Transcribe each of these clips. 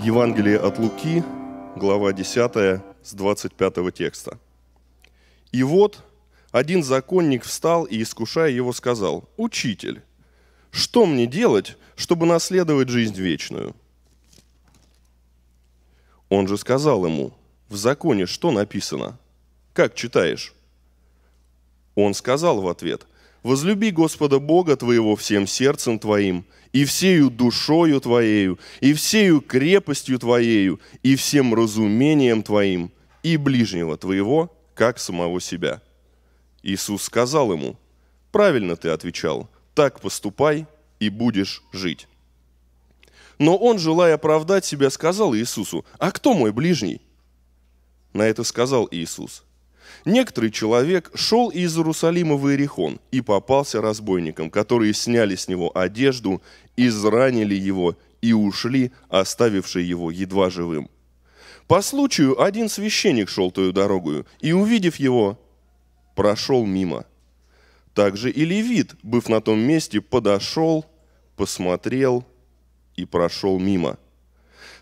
Евангелие от Луки, глава 10, с 25 текста. «И вот один законник встал и, искушая его, сказал, «Учитель, что мне делать, чтобы наследовать жизнь вечную?» Он же сказал ему, «В законе что написано? Как читаешь?» Он сказал в ответ, «Возлюби Господа Бога твоего всем сердцем твоим, и всею душою Твоею, и всею крепостью Твоею, и всем разумением Твоим, и ближнего Твоего, как самого себя». Иисус сказал ему, «Правильно ты отвечал, так поступай, и будешь жить». Но он, желая оправдать себя, сказал Иисусу, «А кто мой ближний?» На это сказал Иисус, Некоторый человек шел из Иерусалима в Иерихон и попался разбойникам, которые сняли с него одежду, изранили его и ушли, оставившие его едва живым. По случаю один священник шел той дорогою, и, увидев его, прошел мимо. Также и левит, быв на том месте, подошел, посмотрел и прошел мимо –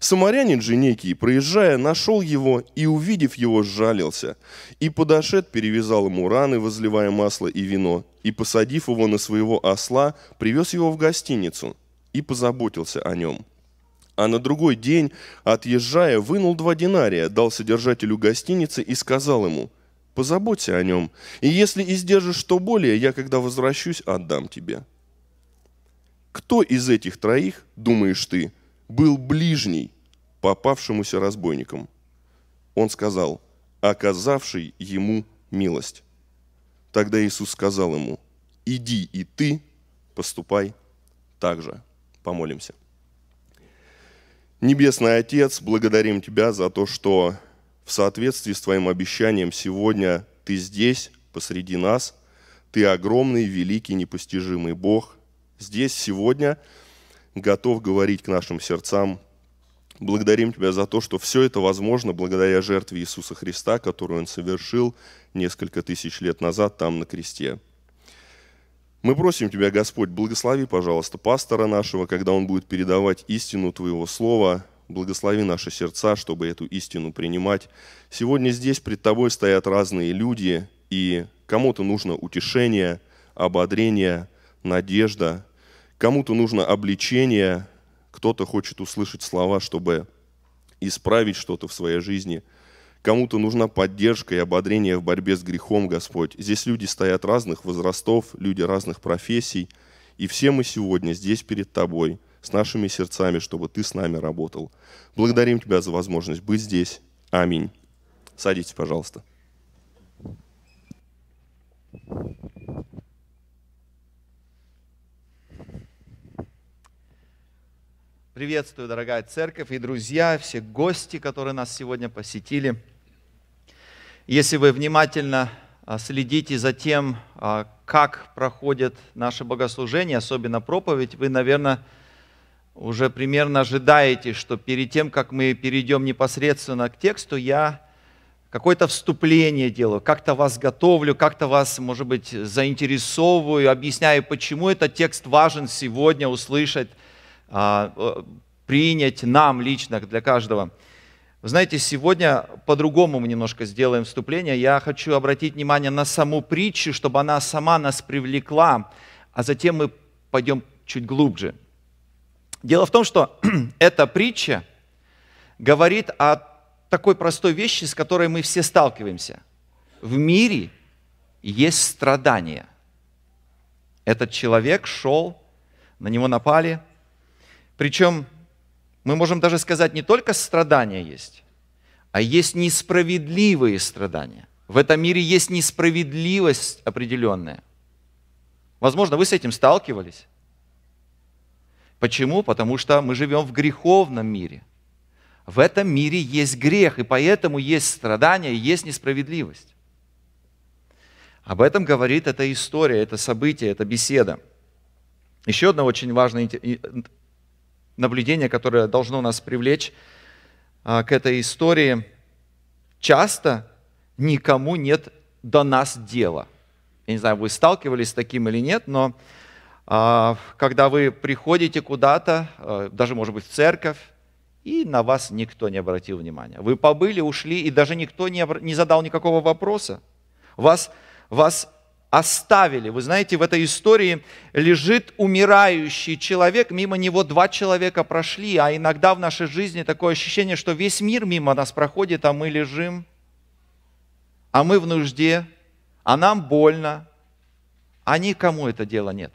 Самарянин же некий, проезжая, нашел его и, увидев его, сжалился. И подошед, перевязал ему раны, возливая масло и вино, и, посадив его на своего осла, привез его в гостиницу и позаботился о нем. А на другой день, отъезжая, вынул два динария, дал содержателю гостиницы и сказал ему, «Позаботься о нем, и если издержишь что более, я, когда возвращусь, отдам тебе». Кто из этих троих, думаешь ты, был ближний попавшемуся разбойникам. Он сказал, оказавший ему милость. Тогда Иисус сказал ему, иди и ты поступай так же. Помолимся. Небесный Отец, благодарим Тебя за то, что в соответствии с Твоим обещанием сегодня Ты здесь, посреди нас. Ты огромный, великий, непостижимый Бог. Здесь сегодня готов говорить к нашим сердцам Благодарим Тебя за то, что все это возможно благодаря жертве Иисуса Христа, которую Он совершил несколько тысяч лет назад там на кресте. Мы просим Тебя, Господь, благослови, пожалуйста, пастора нашего, когда он будет передавать истину Твоего Слова. Благослови наши сердца, чтобы эту истину принимать. Сегодня здесь пред Тобой стоят разные люди, и кому-то нужно утешение, ободрение, надежда, кому-то нужно обличение, кто-то хочет услышать слова, чтобы исправить что-то в своей жизни. Кому-то нужна поддержка и ободрение в борьбе с грехом, Господь. Здесь люди стоят разных возрастов, люди разных профессий. И все мы сегодня здесь перед Тобой, с нашими сердцами, чтобы Ты с нами работал. Благодарим Тебя за возможность быть здесь. Аминь. Садитесь, пожалуйста. Thank you. Приветствую, дорогая церковь и друзья, все гости, которые нас сегодня посетили. Если вы внимательно а, следите за тем, а, как проходят наши богослужения, особенно проповедь, вы, наверное, уже примерно ожидаете, что перед тем, как мы перейдем непосредственно к тексту, я какое-то вступление делаю, как-то вас готовлю, как-то вас, может быть, заинтересовываю, объясняю, почему этот текст важен сегодня услышать а, э, принять нам лично, для каждого. Вы знаете, сегодня по-другому мы немножко сделаем вступление. Я хочу обратить внимание на саму притчу, чтобы она сама нас привлекла, а затем мы пойдем чуть глубже. Дело в том, что эта притча говорит о такой простой вещи, с которой мы все сталкиваемся. В мире есть страдания. Этот человек шел, на него напали, причем мы можем даже сказать, не только страдания есть, а есть несправедливые страдания. В этом мире есть несправедливость определенная. Возможно, вы с этим сталкивались. Почему? Потому что мы живем в греховном мире. В этом мире есть грех, и поэтому есть страдания, есть несправедливость. Об этом говорит эта история, это событие, эта беседа. Еще одна очень важная наблюдение, которое должно нас привлечь а, к этой истории. Часто никому нет до нас дела. Я не знаю, вы сталкивались с таким или нет, но а, когда вы приходите куда-то, а, даже, может быть, в церковь, и на вас никто не обратил внимания. Вы побыли, ушли, и даже никто не, не задал никакого вопроса. Вас, вас оставили. Вы знаете, в этой истории лежит умирающий человек, мимо него два человека прошли, а иногда в нашей жизни такое ощущение, что весь мир мимо нас проходит, а мы лежим, а мы в нужде, а нам больно, а никому это дело нет.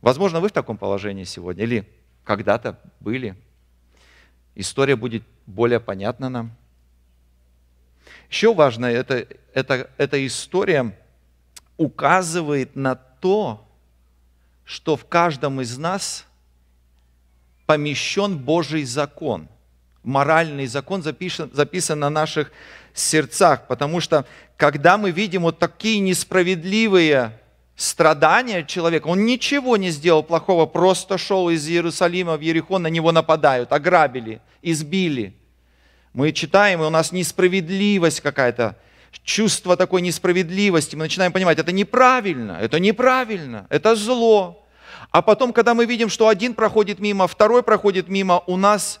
Возможно, вы в таком положении сегодня или когда-то были. История будет более понятна нам – еще важно, это, это, эта история указывает на то, что в каждом из нас помещен Божий закон. Моральный закон записан, записан на наших сердцах, потому что когда мы видим вот такие несправедливые страдания человека, он ничего не сделал плохого, просто шел из Иерусалима в Ерехон, на него нападают, ограбили, избили – мы читаем, и у нас несправедливость какая-то, чувство такой несправедливости. Мы начинаем понимать, это неправильно, это неправильно, это зло. А потом, когда мы видим, что один проходит мимо, второй проходит мимо, у нас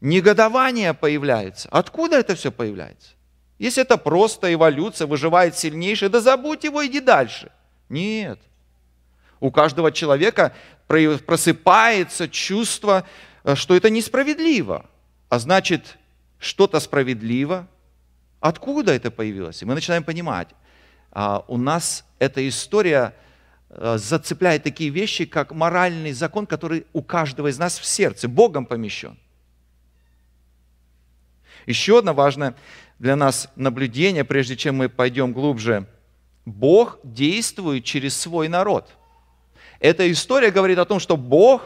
негодование появляется. Откуда это все появляется? Если это просто эволюция, выживает сильнейший, да забудь его, иди дальше. Нет. У каждого человека просыпается чувство, э, что это несправедливо. А значит, что-то справедливо. Откуда это появилось? И мы начинаем понимать, а, у нас эта история э, зацепляет такие вещи, как моральный закон, который у каждого из нас в сердце, Богом помещен. Еще одно важное для нас наблюдение, прежде чем мы пойдем глубже. Бог действует через свой народ. Эта история говорит о том, что Бог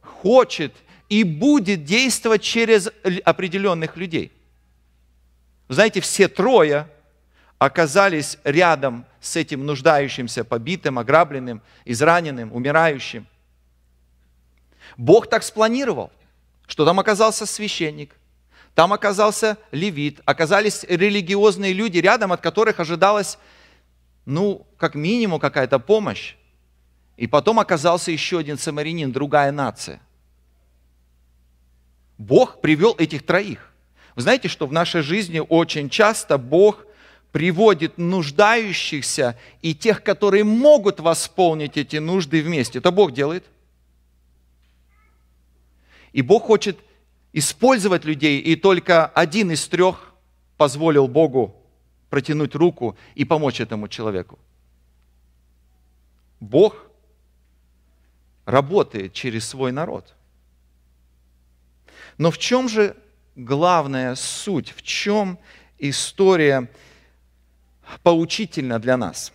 хочет – и будет действовать через определенных людей. Знаете, все трое оказались рядом с этим нуждающимся, побитым, ограбленным, израненным, умирающим. Бог так спланировал, что там оказался священник, там оказался левит, оказались религиозные люди, рядом от которых ожидалась, ну, как минимум какая-то помощь. И потом оказался еще один самарянин, другая нация. Бог привел этих троих. Вы знаете, что в нашей жизни очень часто Бог приводит нуждающихся и тех, которые могут восполнить эти нужды вместе. Это Бог делает. И Бог хочет использовать людей, и только один из трех позволил Богу протянуть руку и помочь этому человеку. Бог работает через свой народ – но в чем же главная суть, в чем история поучительна для нас?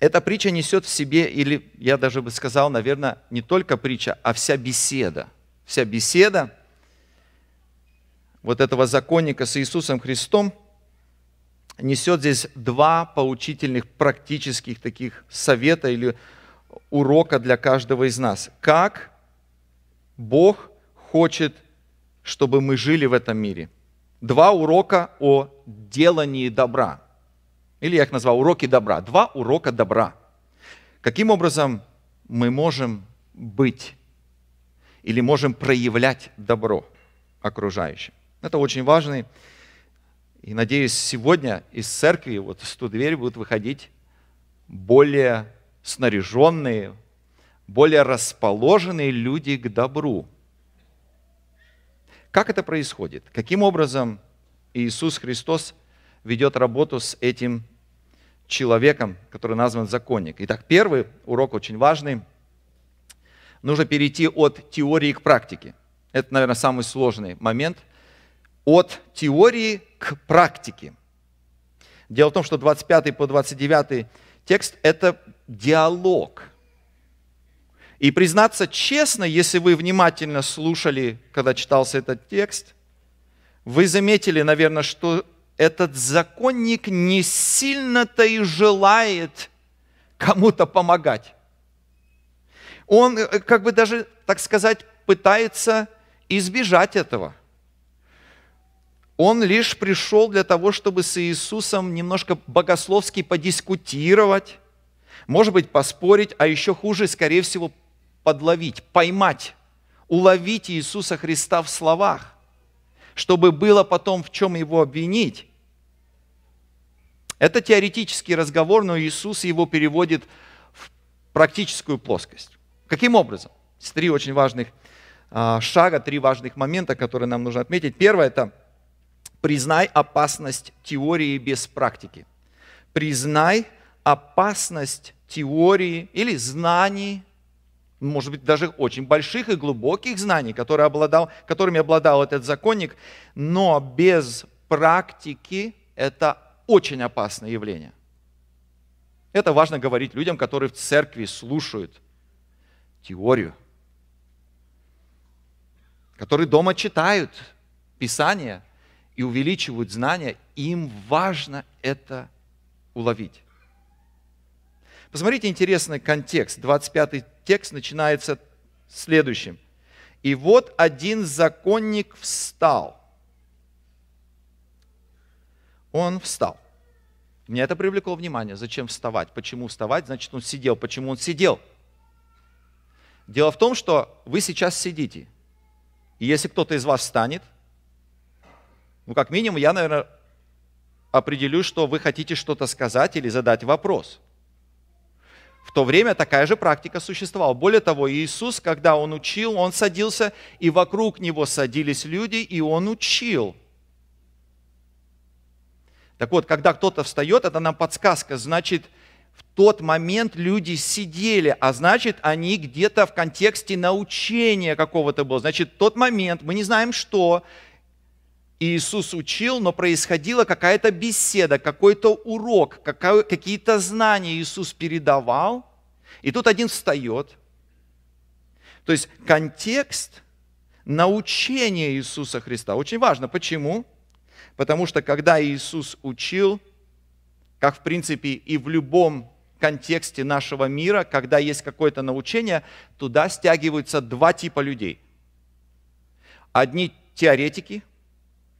Эта притча несет в себе, или я даже бы сказал, наверное, не только притча, а вся беседа. Вся беседа вот этого законника с Иисусом Христом несет здесь два поучительных практических таких совета или урока для каждого из нас. Как Бог хочет чтобы мы жили в этом мире. Два урока о делании добра. Или я их назвал уроки добра. Два урока добра. Каким образом мы можем быть или можем проявлять добро окружающим? Это очень важный и надеюсь, сегодня из церкви, вот в ту дверь будут выходить более снаряженные, более расположенные люди к добру. Как это происходит? Каким образом Иисус Христос ведет работу с этим человеком, который назван законник? Итак, первый урок очень важный. Нужно перейти от теории к практике. Это, наверное, самый сложный момент. От теории к практике. Дело в том, что 25 по 29 текст – это диалог – и признаться честно, если вы внимательно слушали, когда читался этот текст, вы заметили, наверное, что этот законник не сильно-то и желает кому-то помогать. Он э, как бы даже, так сказать, пытается избежать этого. Он лишь пришел для того, чтобы с Иисусом немножко богословски подискутировать, может быть, поспорить, а еще хуже, скорее всего, подловить, поймать, уловить Иисуса Христа в словах, чтобы было потом в чем его обвинить. Это теоретический разговор, но Иисус его переводит в практическую плоскость. Каким образом? С три очень важных а, шага, три важных момента, которые нам нужно отметить. Первое – это признай опасность теории без практики. Признай опасность теории или знаний может быть, даже очень больших и глубоких знаний, которые обладал, которыми обладал этот законник, но без практики это очень опасное явление. Это важно говорить людям, которые в церкви слушают теорию, которые дома читают Писание и увеличивают знания, им важно это уловить. Посмотрите интересный контекст, 25 текст начинается следующим. И вот один законник встал. Он встал. Мне это привлекло внимание. Зачем вставать? Почему вставать? Значит, он сидел. Почему он сидел? Дело в том, что вы сейчас сидите. И если кто-то из вас встанет, ну, как минимум, я, наверное, определю, что вы хотите что-то сказать или задать вопрос. В то время такая же практика существовала. Более того, Иисус, когда Он учил, Он садился, и вокруг Него садились люди, и Он учил. Так вот, когда кто-то встает, это нам подсказка, значит, в тот момент люди сидели, а значит, они где-то в контексте научения какого-то было. Значит, тот момент, мы не знаем что, Иисус учил, но происходила какая-то беседа, какой-то урок, какие-то знания Иисус передавал, и тут один встает. То есть контекст научения Иисуса Христа очень важно. Почему? Потому что когда Иисус учил, как в принципе и в любом контексте нашего мира, когда есть какое-то научение, туда стягиваются два типа людей. Одни теоретики –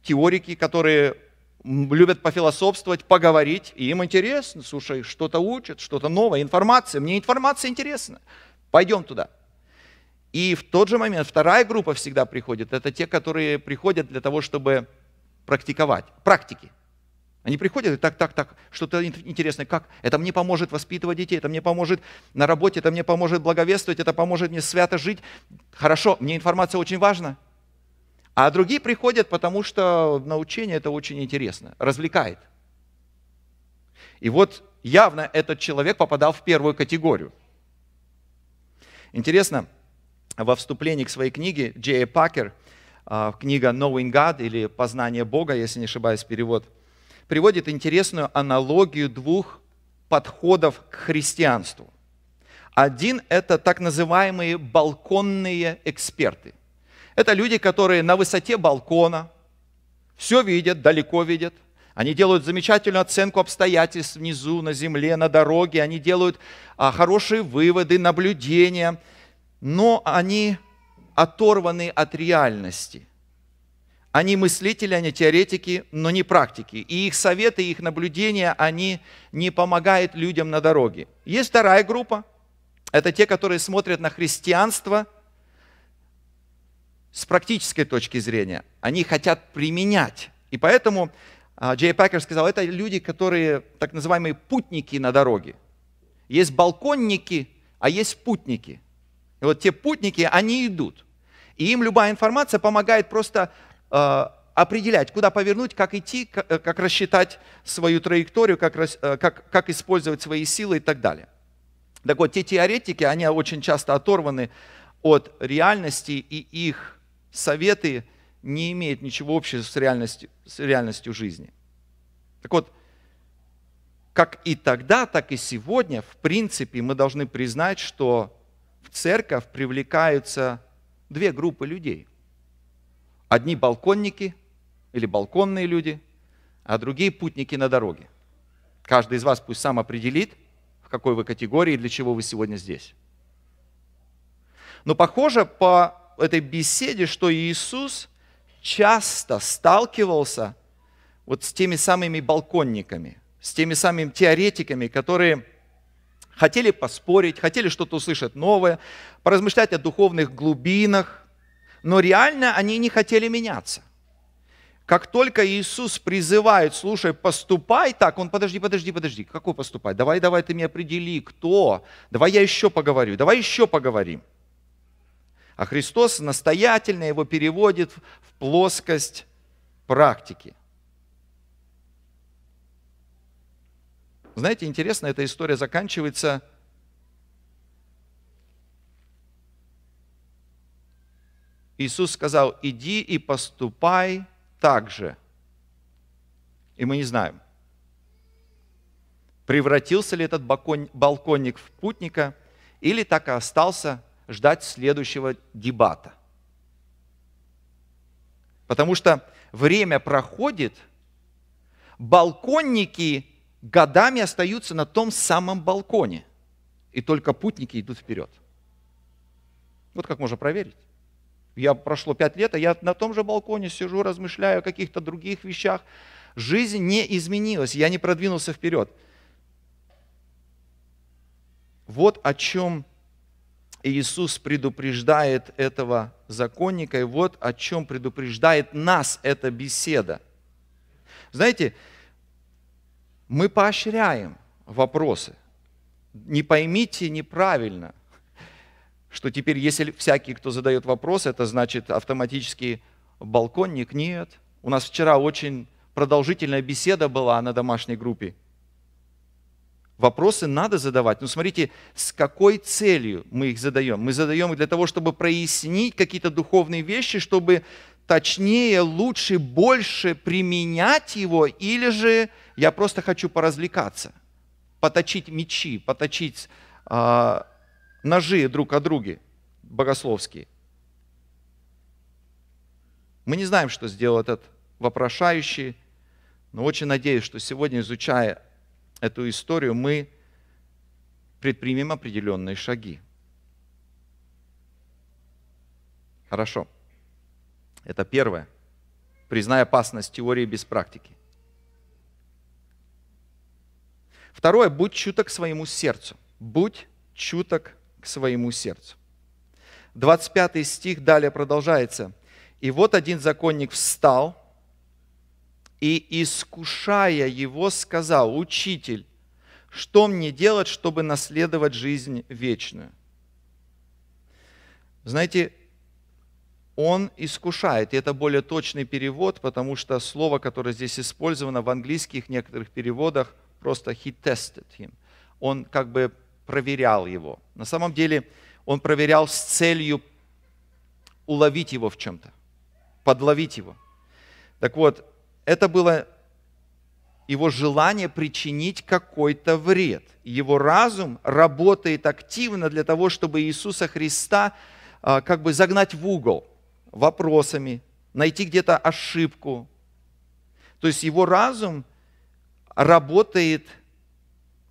теорики, которые любят пофилософствовать, поговорить, и им интересно, слушай, что-то учат, что-то новое, информация, мне информация интересна, пойдем туда. И в тот же момент вторая группа всегда приходит, это те, которые приходят для того, чтобы практиковать, практики. Они приходят и так, так, так, что-то интересное, как это мне поможет воспитывать детей, это мне поможет на работе, это мне поможет благовествовать, это поможет мне свято жить. Хорошо, мне информация очень важна, а другие приходят, потому что научение это очень интересно, развлекает. И вот явно этот человек попадал в первую категорию. Интересно, во вступлении к своей книге Джей Пакер, а, книга «Knowing God» или «Познание Бога», если не ошибаюсь, перевод, приводит интересную аналогию двух подходов к христианству. Один – это так называемые балконные эксперты – это люди, которые на высоте балкона все видят, далеко видят. Они делают замечательную оценку обстоятельств внизу, на земле, на дороге. Они делают а, хорошие выводы, наблюдения. Но они оторваны от реальности. Они мыслители, они теоретики, но не практики. И их советы, их наблюдения, они не помогают людям на дороге. Есть вторая группа. Это те, которые смотрят на христианство – с практической точки зрения. Они хотят применять. И поэтому а, Джей Пакер сказал, это люди, которые так называемые путники на дороге. Есть балконники, а есть путники. И вот те путники, они идут. И им любая информация помогает просто э, определять, куда повернуть, как идти, как, э, как рассчитать свою траекторию, как, э, как, как использовать свои силы и так далее. Так вот, те теоретики, они очень часто оторваны от реальности, и их советы не имеют ничего общего с реальностью, с реальностью жизни. Так вот, как и тогда, так и сегодня, в принципе, мы должны признать, что в церковь привлекаются две группы людей. Одни балконники или балконные люди, а другие путники на дороге. Каждый из вас пусть сам определит, в какой вы категории и для чего вы сегодня здесь. Но похоже по этой беседе, что Иисус часто сталкивался вот с теми самыми балконниками, с теми самыми теоретиками, которые хотели поспорить, хотели что-то услышать новое, поразмышлять о духовных глубинах, но реально они не хотели меняться. Как только Иисус призывает, слушай, поступай так, он, подожди, подожди, подожди, какой поступай? Давай, давай, ты меня определи, кто? Давай я еще поговорю, давай еще поговорим. А Христос настоятельно его переводит в плоскость практики. Знаете, интересно, эта история заканчивается Иисус сказал, иди и поступай так же. И мы не знаем, превратился ли этот балконник в путника, или так и остался ждать следующего дебата. Потому что время проходит, балконники годами остаются на том самом балконе, и только путники идут вперед. Вот как можно проверить. Я прошло пять лет, а я на том же балконе сижу, размышляю о каких-то других вещах. Жизнь не изменилась, я не продвинулся вперед. Вот о чем Иисус предупреждает этого законника, и вот о чем предупреждает нас эта беседа. Знаете, мы поощряем вопросы. Не поймите неправильно, что теперь, если всякий, кто задает вопрос, это значит автоматически балконник. Нет. У нас вчера очень продолжительная беседа была на домашней группе. Вопросы надо задавать. Но ну, смотрите, с какой целью мы их задаем? Мы задаем их для того, чтобы прояснить какие-то духовные вещи, чтобы точнее, лучше, больше применять его, или же я просто хочу поразвлекаться, поточить мечи, поточить э, ножи друг о друге богословские. Мы не знаем, что сделал этот вопрошающий, но очень надеюсь, что сегодня, изучая эту историю, мы предпримем определенные шаги. Хорошо. Это первое. Признай опасность теории без практики. Второе. Будь чуток к своему сердцу. Будь чуток к своему сердцу. 25 стих далее продолжается. «И вот один законник встал, и, искушая его, сказал, «Учитель, что мне делать, чтобы наследовать жизнь вечную?» Знаете, он искушает, и это более точный перевод, потому что слово, которое здесь использовано в английских некоторых переводах, просто «he tested him». Он как бы проверял его. На самом деле он проверял с целью уловить его в чем-то, подловить его. Так вот, это было его желание причинить какой-то вред. Его разум работает активно для того, чтобы Иисуса Христа а, как бы загнать в угол вопросами, найти где-то ошибку. То есть его разум работает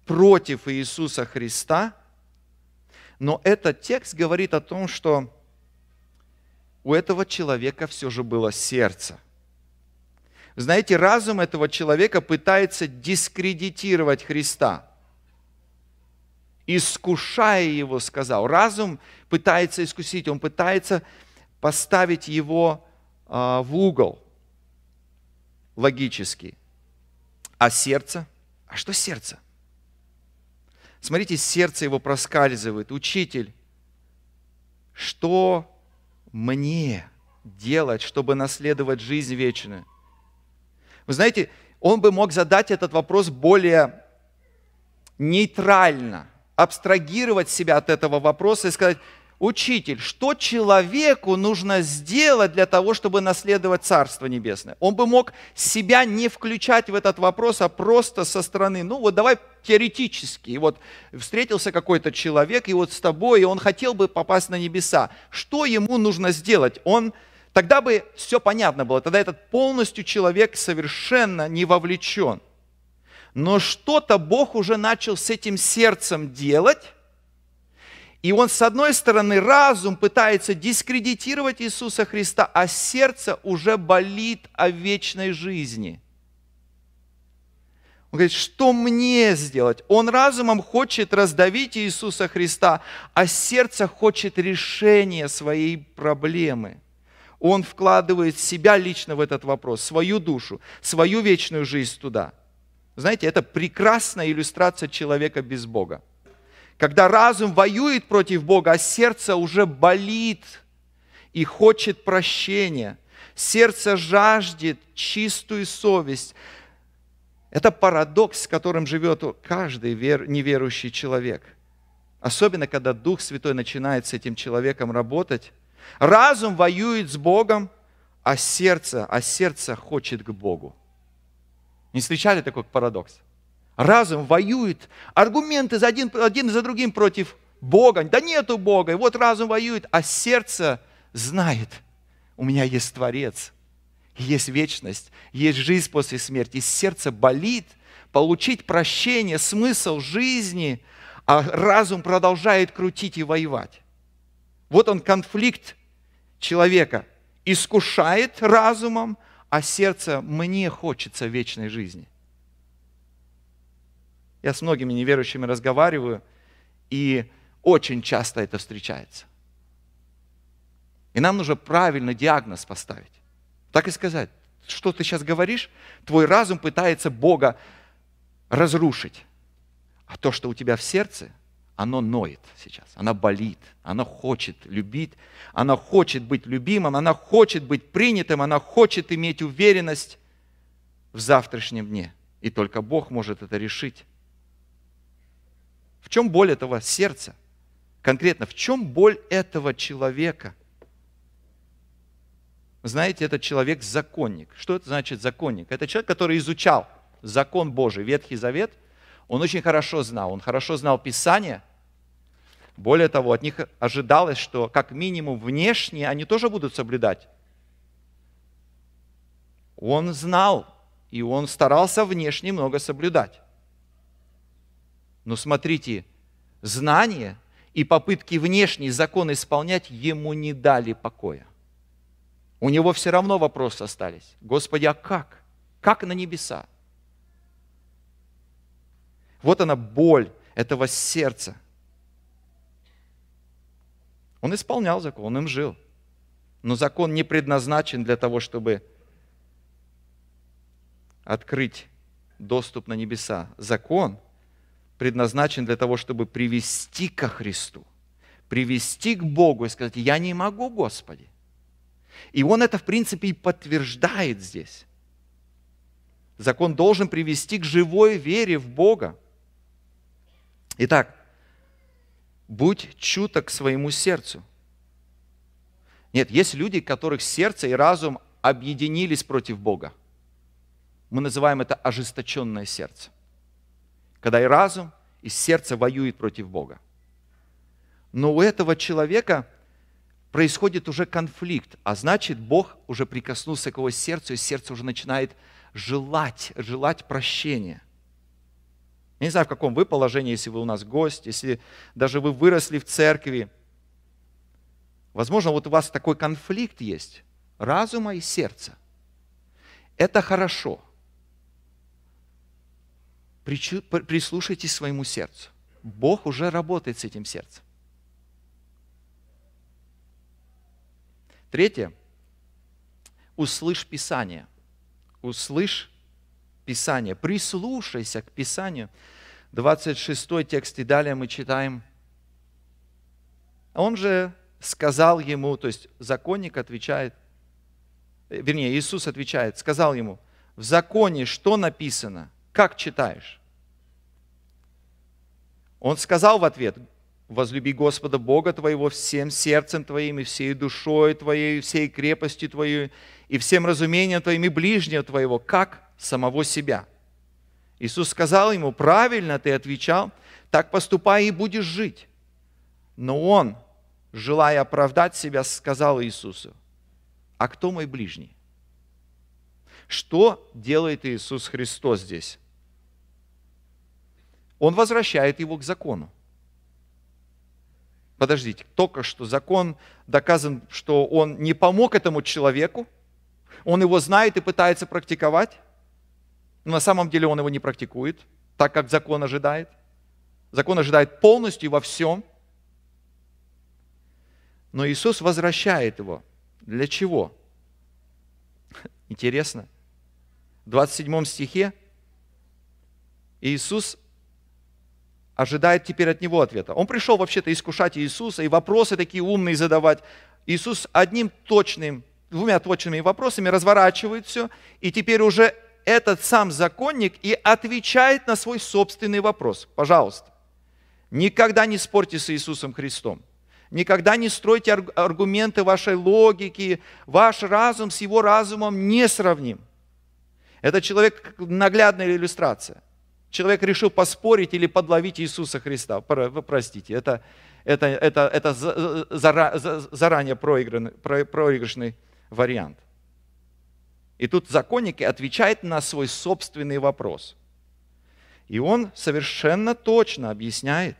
против Иисуса Христа, но этот текст говорит о том, что у этого человека все же было сердце – знаете, разум этого человека пытается дискредитировать Христа. Искушая его, сказал. Разум пытается искусить, он пытается поставить его а, в угол логически. А сердце? А что сердце? Смотрите, сердце его проскальзывает. Учитель, что мне делать, чтобы наследовать жизнь вечную? Вы знаете, он бы мог задать этот вопрос более нейтрально, абстрагировать себя от этого вопроса и сказать, учитель, что человеку нужно сделать для того, чтобы наследовать Царство Небесное? Он бы мог себя не включать в этот вопрос, а просто со стороны, ну вот давай теоретически, вот встретился какой-то человек, и вот с тобой, и он хотел бы попасть на небеса. Что ему нужно сделать? Он Тогда бы все понятно было, тогда этот полностью человек совершенно не вовлечен. Но что-то Бог уже начал с этим сердцем делать, и он, с одной стороны, разум пытается дискредитировать Иисуса Христа, а сердце уже болит о вечной жизни. Он говорит, что мне сделать? Он разумом хочет раздавить Иисуса Христа, а сердце хочет решения своей проблемы – он вкладывает себя лично в этот вопрос, свою душу, свою вечную жизнь туда. Знаете, это прекрасная иллюстрация человека без Бога. Когда разум воюет против Бога, а сердце уже болит и хочет прощения, сердце жаждет чистую совесть. Это парадокс, с которым живет каждый неверующий человек. Особенно, когда Дух Святой начинает с этим человеком работать, Разум воюет с Богом, а сердце, а сердце хочет к Богу. Не встречали такой парадокс? Разум воюет, аргументы за один, один за другим против Бога. Да нету Бога, и вот разум воюет, а сердце знает, у меня есть Творец, есть вечность, есть жизнь после смерти. сердце болит получить прощение, смысл жизни, а разум продолжает крутить и воевать. Вот он конфликт человека. Искушает разумом, а сердце «мне хочется вечной жизни». Я с многими неверующими разговариваю, и очень часто это встречается. И нам нужно правильно диагноз поставить. Так и сказать, что ты сейчас говоришь, твой разум пытается Бога разрушить. А то, что у тебя в сердце – оно ноет сейчас, она болит, она хочет любить, она хочет быть любимым, она хочет быть принятым, она хочет иметь уверенность в завтрашнем дне. И только Бог может это решить. В чем боль этого сердца? Конкретно, в чем боль этого человека? Знаете, этот человек законник. Что это значит законник? Это человек, который изучал закон Божий, Ветхий Завет – он очень хорошо знал, он хорошо знал Писание. Более того, от них ожидалось, что как минимум внешне они тоже будут соблюдать. Он знал, и он старался внешне много соблюдать. Но смотрите, знание и попытки внешний закон исполнять ему не дали покоя. У него все равно вопросы остались. Господи, а как? Как на небеса? Вот она боль этого сердца. Он исполнял закон, он им жил. Но закон не предназначен для того, чтобы открыть доступ на небеса. Закон предназначен для того, чтобы привести ко Христу, привести к Богу и сказать, я не могу, Господи. И он это, в принципе, и подтверждает здесь. Закон должен привести к живой вере в Бога. Итак, будь чуток своему сердцу. Нет, есть люди, которых сердце и разум объединились против Бога. Мы называем это ожесточенное сердце. Когда и разум, и сердце воюет против Бога. Но у этого человека происходит уже конфликт, а значит, Бог уже прикоснулся к его сердцу, и сердце уже начинает желать, желать прощения – я не знаю, в каком вы положении, если вы у нас гость, если даже вы выросли в церкви. Возможно, вот у вас такой конфликт есть разума и сердца. Это хорошо. Прислушайтесь своему сердцу. Бог уже работает с этим сердцем. Третье. Услышь Писание. Услышь Писание. Прислушайся к Писанию. 26 текст и далее мы читаем. Он же сказал ему, то есть законник отвечает, э, вернее, Иисус отвечает, сказал ему, в законе что написано, как читаешь? Он сказал в ответ, возлюби Господа Бога твоего всем сердцем твоим, и всей душой твоей, и всей крепостью твоей, и всем разумением твоим, и ближнего твоего, как самого себя. Иисус сказал ему, правильно ты отвечал, так поступай и будешь жить. Но он, желая оправдать себя, сказал Иисусу, а кто мой ближний? Что делает Иисус Христос здесь? Он возвращает его к закону. Подождите, только что закон доказан, что он не помог этому человеку, он его знает и пытается практиковать но на самом деле он его не практикует, так как закон ожидает. Закон ожидает полностью во всем. Но Иисус возвращает его. Для чего? Интересно. В 27 стихе Иисус ожидает теперь от него ответа. Он пришел вообще-то искушать Иисуса и вопросы такие умные задавать. Иисус одним точным, двумя точными вопросами разворачивает все, и теперь уже этот сам законник и отвечает на свой собственный вопрос. Пожалуйста, никогда не спорьте с Иисусом Христом. Никогда не стройте аргументы вашей логики. Ваш разум с его разумом не сравним. Это человек наглядная иллюстрация. Человек решил поспорить или подловить Иисуса Христа. Вы простите, это, это, это, это заранее проигранный, проигрышный вариант. И тут законник отвечает на свой собственный вопрос. И он совершенно точно объясняет.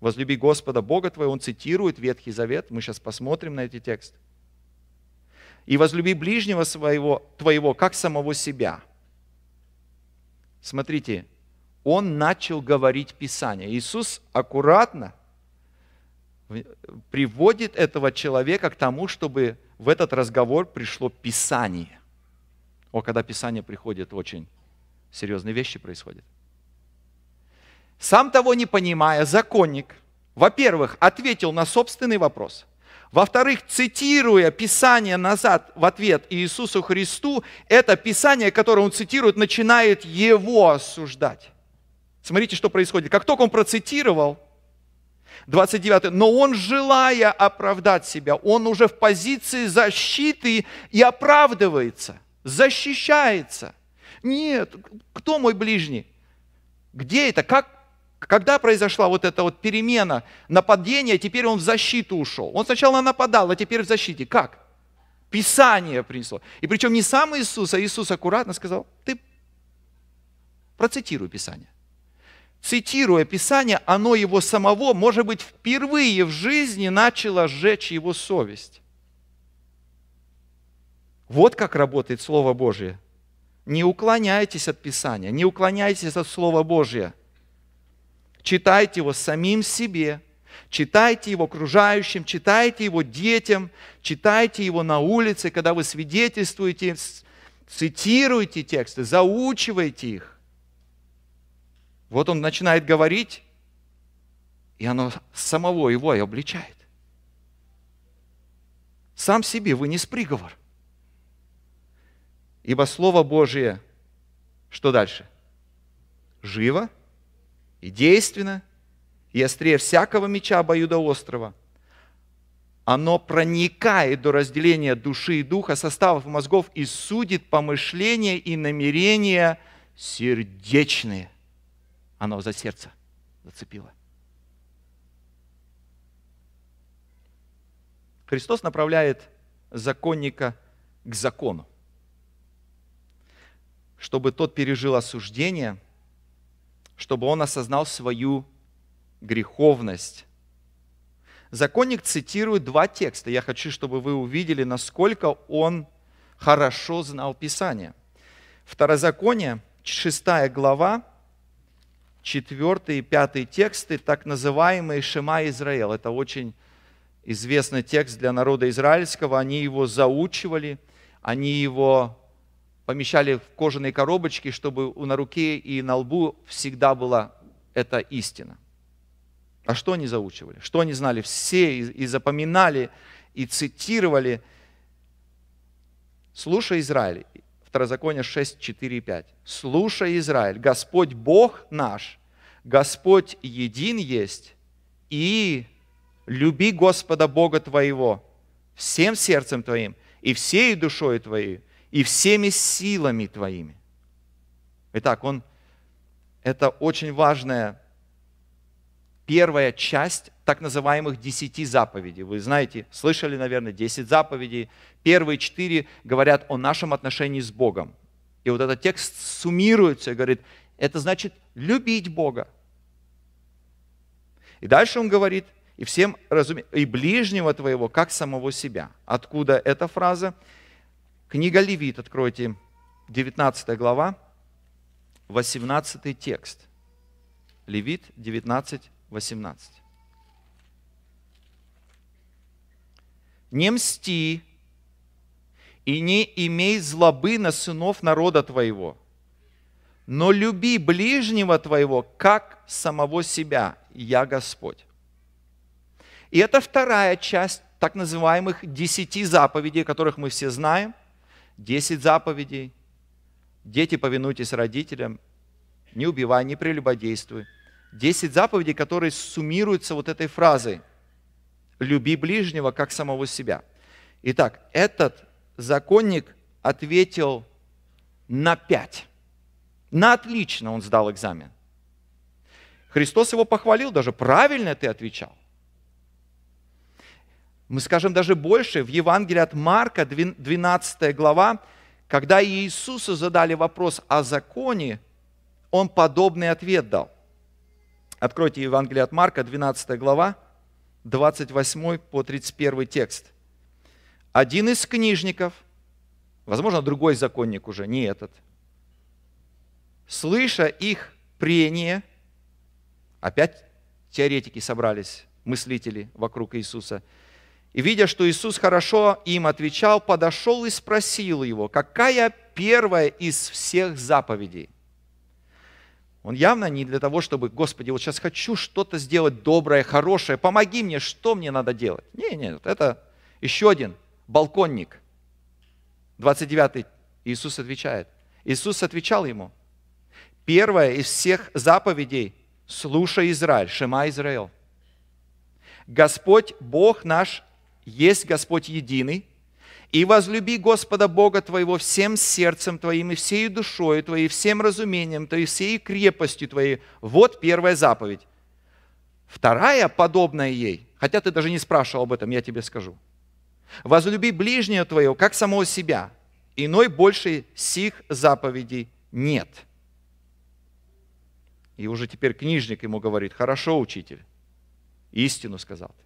Возлюби Господа Бога твоего, он цитирует Ветхий Завет, мы сейчас посмотрим на эти тексты. И возлюби ближнего своего, твоего, как самого себя. Смотрите, он начал говорить Писание. Иисус аккуратно приводит этого человека к тому, чтобы в этот разговор пришло Писание. О, когда Писание приходит, очень серьезные вещи происходят. Сам того не понимая, законник, во-первых, ответил на собственный вопрос. Во-вторых, цитируя Писание назад в ответ Иисусу Христу, это Писание, которое он цитирует, начинает его осуждать. Смотрите, что происходит. Как только он процитировал, 29. Но он, желая оправдать себя, он уже в позиции защиты и оправдывается, защищается. Нет, кто мой ближний? Где это? Как, когда произошла вот эта вот перемена, нападение, теперь он в защиту ушел. Он сначала нападал, а теперь в защите. Как? Писание принесло. И причем не сам Иисус, а Иисус аккуратно сказал, ты процитируй Писание цитируя Писание, оно его самого, может быть, впервые в жизни начало сжечь его совесть. Вот как работает Слово Божие. Не уклоняйтесь от Писания, не уклоняйтесь от Слова Божия. Читайте его самим себе, читайте его окружающим, читайте его детям, читайте его на улице, когда вы свидетельствуете, цитируйте тексты, заучивайте их. Вот он начинает говорить, и оно самого его и обличает. Сам себе вынес приговор. Ибо Слово Божие, что дальше? Живо и действенно, и острее всякого меча обоюдоострого. Оно проникает до разделения души и духа, составов мозгов и судит помышления и намерения сердечные – она его за сердце зацепила. Христос направляет законника к закону, чтобы тот пережил осуждение, чтобы он осознал свою греховность. Законник цитирует два текста. Я хочу, чтобы вы увидели, насколько он хорошо знал Писание. Второзаконие, 6 глава, 4 и 5 тексты, так называемые Шема Израил. Это очень известный текст для народа израильского. Они его заучивали, они его помещали в кожаные коробочки, чтобы на руке и на лбу всегда была эта истина. А что они заучивали? Что они знали? Все и запоминали, и цитировали. Слушай, Израиль, Второзаконие 6, 4 и 5. «Слушай, Израиль, Господь Бог наш, Господь един есть, и люби Господа Бога твоего всем сердцем твоим, и всей душой твоей, и всеми силами твоими». Итак, он, это очень важная первая часть так называемых десяти заповедей. Вы знаете, слышали, наверное, десять заповедей. Первые четыре говорят о нашем отношении с Богом. И вот этот текст суммируется и говорит, это значит любить Бога. И дальше он говорит, и всем разуме... и ближнего твоего, как самого себя. Откуда эта фраза? Книга Левит, откройте, 19 глава, 18 текст. Левит 19, 18. «Не мсти, и не имей злобы на сынов народа твоего, но люби ближнего твоего, как самого себя, я Господь. И это вторая часть так называемых десяти заповедей, которых мы все знаем. Десять заповедей. Дети, повинуйтесь родителям, не убивай, не прелюбодействуй. Десять заповедей, которые суммируются вот этой фразой «люби ближнего, как самого себя». Итак, этот законник ответил на пять. На отлично он сдал экзамен. Христос его похвалил, даже правильно ты отвечал. Мы скажем даже больше, в Евангелии от Марка, 12 глава, когда Иисусу задали вопрос о законе, он подобный ответ дал. Откройте Евангелие от Марка, 12 глава, 28 по 31 текст – один из книжников, возможно, другой законник уже, не этот, слыша их прение, опять теоретики собрались, мыслители вокруг Иисуса, и видя, что Иисус хорошо им отвечал, подошел и спросил его, какая первая из всех заповедей? Он явно не для того, чтобы, Господи, вот сейчас хочу что-то сделать доброе, хорошее, помоги мне, что мне надо делать? Не, нет, это еще один балконник. 29 Иисус отвечает. Иисус отвечал ему, первое из всех заповедей – слушай Израиль, Шема Израил. Господь Бог наш есть Господь единый, и возлюби Господа Бога твоего всем сердцем твоим, и всей душой твоей, и всем разумением твоим, и всей крепостью твоей. Вот первая заповедь. Вторая, подобная ей, хотя ты даже не спрашивал об этом, я тебе скажу – Возлюби ближнего твоего, как самого себя. Иной больше сих заповедей нет. И уже теперь книжник ему говорит, хорошо, учитель, истину сказал ты.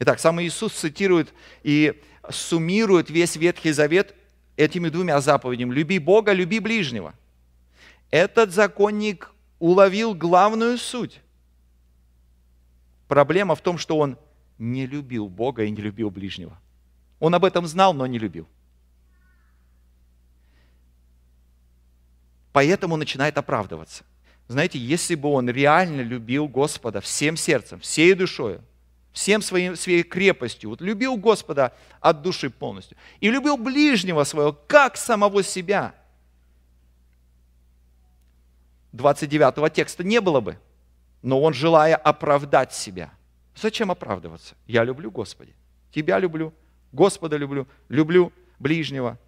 Итак, сам Иисус цитирует и суммирует весь Ветхий Завет этими двумя заповедями. Люби Бога, люби ближнего. Этот законник уловил главную суть. Проблема в том, что он не любил Бога и не любил ближнего. Он об этом знал, но не любил. Поэтому начинает оправдываться. Знаете, если бы он реально любил Господа всем сердцем, всей душой, всем своим, своей крепостью, вот любил Господа от души полностью, и любил ближнего своего, как самого себя, 29 текста не было бы, но он, желая оправдать себя – Зачем оправдываться? Я люблю Господи. Тебя люблю, Господа люблю, люблю ближнего.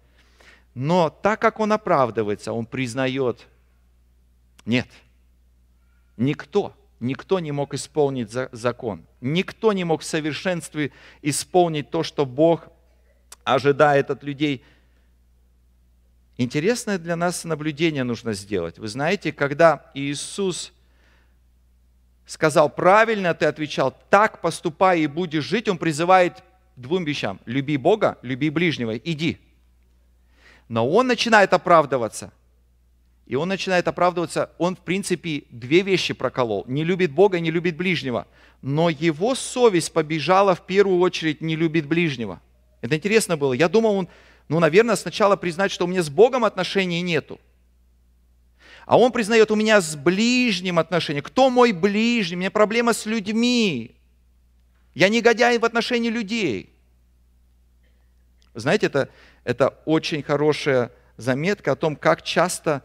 Но так как он оправдывается, он признает, нет, никто, никто не мог исполнить закон, никто не мог в совершенстве исполнить то, что Бог ожидает от людей. Интересное для нас наблюдение нужно сделать. Вы знаете, когда Иисус – сказал правильно, ты отвечал так, поступай и будешь жить, он призывает двум вещам. Люби Бога, люби ближнего, иди. Но он начинает оправдываться. И он начинает оправдываться, он в принципе две вещи проколол. Не любит Бога, не любит ближнего. Но его совесть побежала в первую очередь не любит ближнего. Это интересно было. Я думал, он, ну, наверное, сначала признать, что у меня с Богом отношений нету. А он признает, у меня с ближним отношение. Кто мой ближний? У меня проблема с людьми. Я негодяй в отношении людей. Знаете, это, это очень хорошая заметка о том, как часто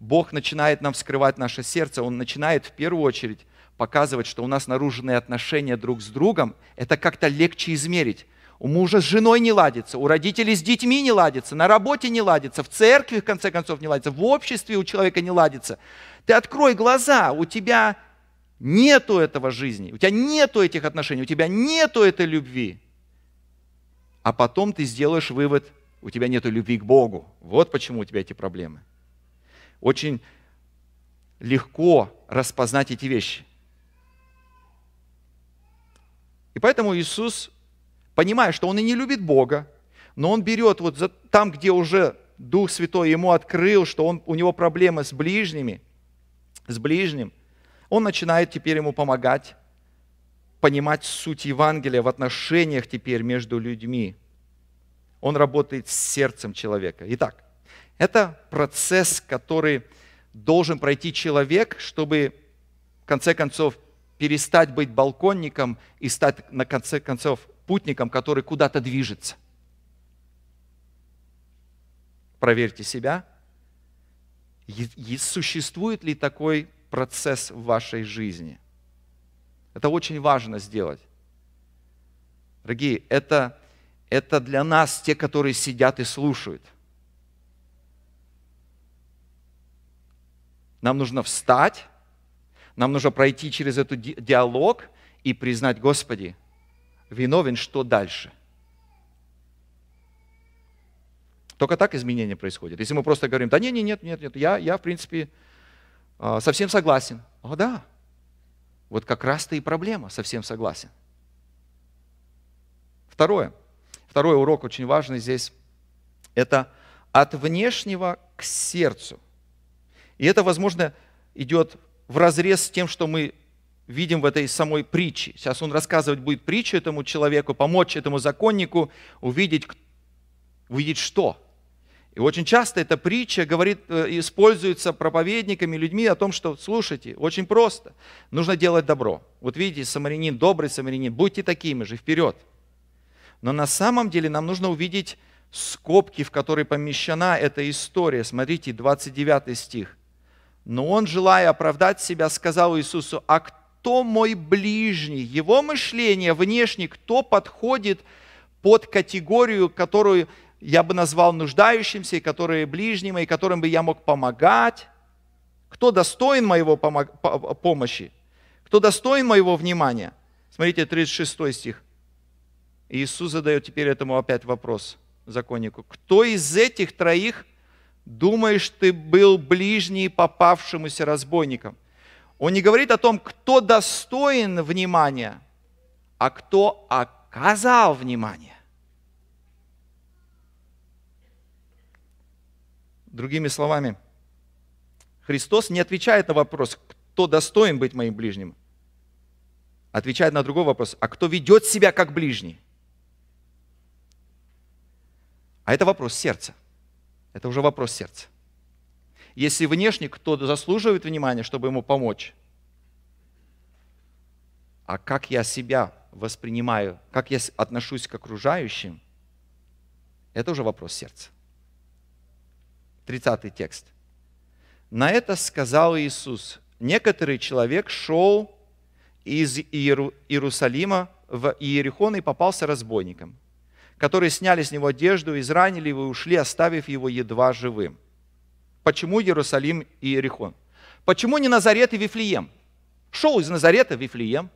Бог начинает нам вскрывать наше сердце. Он начинает в первую очередь показывать, что у нас наружные отношения друг с другом. Это как-то легче измерить у мужа с женой не ладится, у родителей с детьми не ладится, на работе не ладится, в церкви, в конце концов, не ладится, в обществе у человека не ладится. Ты открой глаза, у тебя нету этого жизни, у тебя нету этих отношений, у тебя нету этой любви. А потом ты сделаешь вывод, у тебя нету любви к Богу. Вот почему у тебя эти проблемы. Очень легко распознать эти вещи. И поэтому Иисус понимая, что он и не любит Бога, но он берет вот за, там, где уже Дух Святой ему открыл, что он, у него проблемы с ближними, с ближним, он начинает теперь ему помогать понимать суть Евангелия в отношениях теперь между людьми. Он работает с сердцем человека. Итак, это процесс, который должен пройти человек, чтобы в конце концов перестать быть балконником и стать на конце концов путником, который куда-то движется. Проверьте себя. И существует ли такой процесс в вашей жизни? Это очень важно сделать. Дорогие, это, это для нас те, которые сидят и слушают. Нам нужно встать, нам нужно пройти через этот диалог и признать, Господи, виновен, что дальше. Только так изменения происходят. Если мы просто говорим, да нет, нет, нет, нет, нет, я, я в принципе а, совсем согласен. О, да. Вот как раз-то и проблема, совсем согласен. Второе. Второй урок очень важный здесь. Это от внешнего к сердцу. И это, возможно, идет в разрез с тем, что мы видим в этой самой притче. Сейчас он рассказывать будет притчу этому человеку, помочь этому законнику увидеть, увидеть что. И очень часто эта притча говорит, э, используется проповедниками, людьми о том, что, слушайте, очень просто, нужно делать добро. Вот видите, самарянин, добрый самарянин, будьте такими же, вперед. Но на самом деле нам нужно увидеть скобки, в которые помещена эта история. Смотрите, 29 стих. Но он, желая оправдать себя, сказал Иисусу, а кто кто мой ближний. Его мышление внешне, кто подходит под категорию, которую я бы назвал нуждающимся, и которые ближним, и которым бы я мог помогать. Кто достоин моего помощи? Кто достоин моего внимания? Смотрите, 36 стих. Иисус задает теперь этому опять вопрос законнику. Кто из этих троих, думаешь, ты был ближний попавшемуся разбойником? Он не говорит о том, кто достоин внимания, а кто оказал внимание. Другими словами, Христос не отвечает на вопрос, кто достоин быть моим ближним. Отвечает на другой вопрос, а кто ведет себя как ближний? А это вопрос сердца. Это уже вопрос сердца. Если внешник, то заслуживает внимания, чтобы ему помочь. А как я себя воспринимаю, как я отношусь к окружающим, это уже вопрос сердца. Тридцатый текст. На это сказал Иисус. Некоторый человек шел из Иерусалима в Иерихон и попался разбойником, которые сняли с него одежду, изранили его и ушли, оставив его едва живым. Почему Иерусалим и Иерихон? Почему не Назарет и Вифлеем? Шел из Назарета в Вифлеем,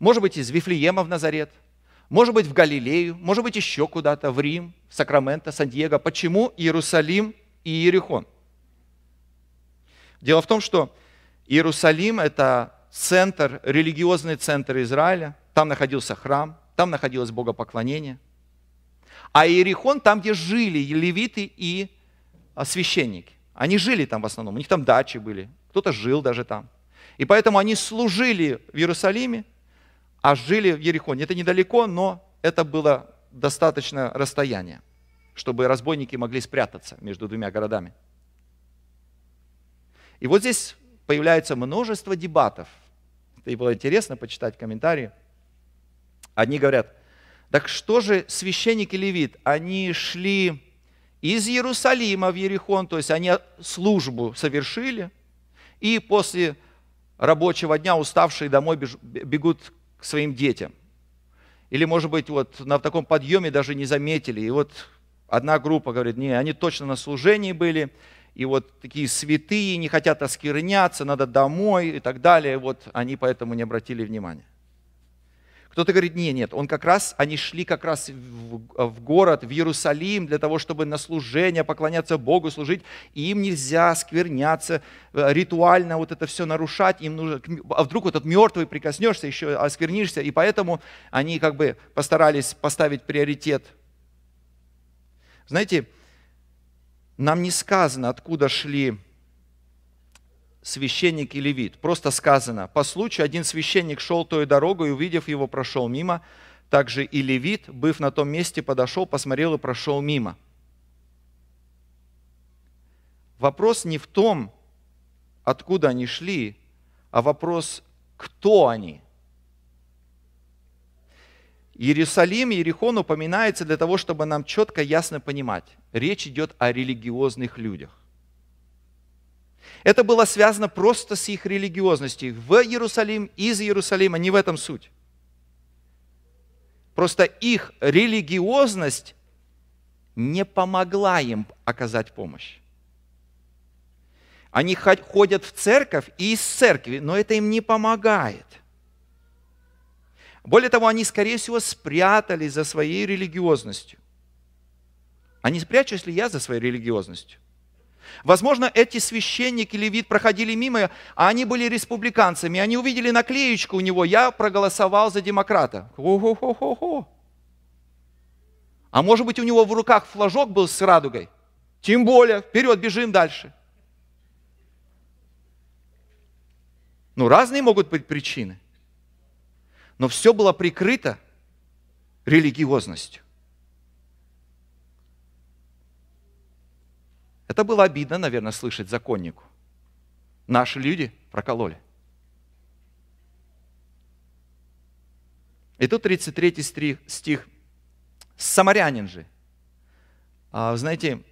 может быть, из Вифлеема в Назарет, может быть, в Галилею, может быть, еще куда-то, в Рим, в Сакраменто, Сан-Диего. Почему Иерусалим и Иерихон? Дело в том, что Иерусалим – это центр, религиозный центр Израиля. Там находился храм, там находилось богопоклонение. А Иерихон – там, где жили левиты и а, священники. Они жили там в основном, у них там дачи были, кто-то жил даже там. И поэтому они служили в Иерусалиме, а жили в Ерехоне. Это недалеко, но это было достаточно расстояние, чтобы разбойники могли спрятаться между двумя городами. И вот здесь появляется множество дебатов. Это было интересно почитать комментарии. Одни говорят, так что же священник и левит, они шли из Иерусалима в Ерехон, то есть они службу совершили, и после рабочего дня уставшие домой бегут к своим детям. Или, может быть, вот на таком подъеме даже не заметили. И вот одна группа говорит, не, они точно на служении были, и вот такие святые, не хотят оскверняться, надо домой и так далее. Вот они поэтому не обратили внимания. Кто-то говорит, нет, нет, он как раз, они шли как раз в, в город, в Иерусалим для того, чтобы на служение поклоняться Богу, служить. И им нельзя скверняться, э, ритуально вот это все нарушать. Им нужно, а вдруг вот этот мертвый прикоснешься, еще осквернишься. И поэтому они как бы постарались поставить приоритет. Знаете, нам не сказано, откуда шли священник и левит. Просто сказано, по случаю один священник шел той дорогой, и увидев его, прошел мимо. Также и левит, быв на том месте, подошел, посмотрел и прошел мимо. Вопрос не в том, откуда они шли, а вопрос, кто они. Иерусалим, и Иерихон упоминается для того, чтобы нам четко, ясно понимать. Речь идет о религиозных людях. Это было связано просто с их религиозностью. В Иерусалим, из Иерусалима, не в этом суть. Просто их религиозность не помогла им оказать помощь. Они ходят в церковь и из церкви, но это им не помогает. Более того, они, скорее всего, спрятались за своей религиозностью. А не спрячусь ли я за своей религиозностью? Возможно, эти священники, левит проходили мимо, а они были республиканцами, они увидели наклеечку у него, я проголосовал за демократа. Хо-хо-хо-хо-хо. А может быть, у него в руках флажок был с радугой? Тем более, вперед, бежим дальше. Ну, разные могут быть причины. Но все было прикрыто религиозностью. Это было обидно, наверное, слышать законнику. Наши люди прокололи. И тут 33 стих. Самарянин же. А, знаете,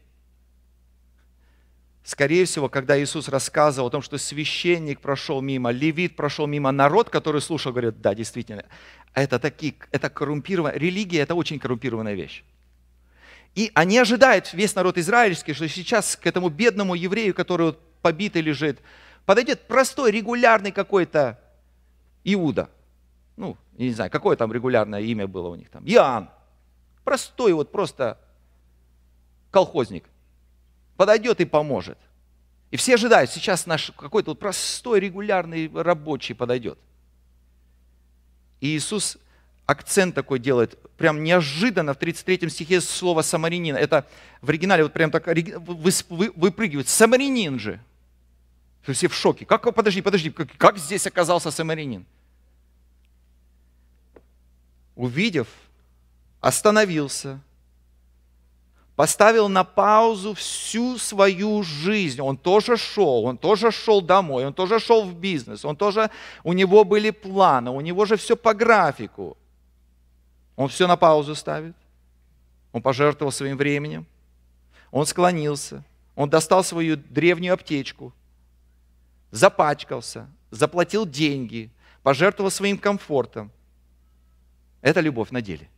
скорее всего, когда Иисус рассказывал о том, что священник прошел мимо, левит прошел мимо, народ, который слушал, говорит, да, действительно, это такие, это коррумпированная, религия – это очень коррумпированная вещь. И они ожидают, весь народ израильский, что сейчас к этому бедному еврею, который вот побитый лежит, подойдет простой, регулярный какой-то Иуда. Ну, я не знаю, какое там регулярное имя было у них там. Иоанн. Простой вот просто колхозник. Подойдет и поможет. И все ожидают, сейчас наш какой-то вот простой, регулярный рабочий подойдет. И Иисус акцент такой делает, прям неожиданно в 33 стихе слово «самарянин». Это в оригинале вот прям так выпрыгивает. «Самарянин же». Все в шоке. Как, подожди, подожди, как, как здесь оказался самарянин? Увидев, остановился, поставил на паузу всю свою жизнь. Он тоже шел, он тоже шел домой, он тоже шел в бизнес, он тоже, у него были планы, у него же все по графику. Он все на паузу ставит. Он пожертвовал своим временем. Он склонился. Он достал свою древнюю аптечку. Запачкался. Заплатил деньги. Пожертвовал своим комфортом. Это любовь на деле.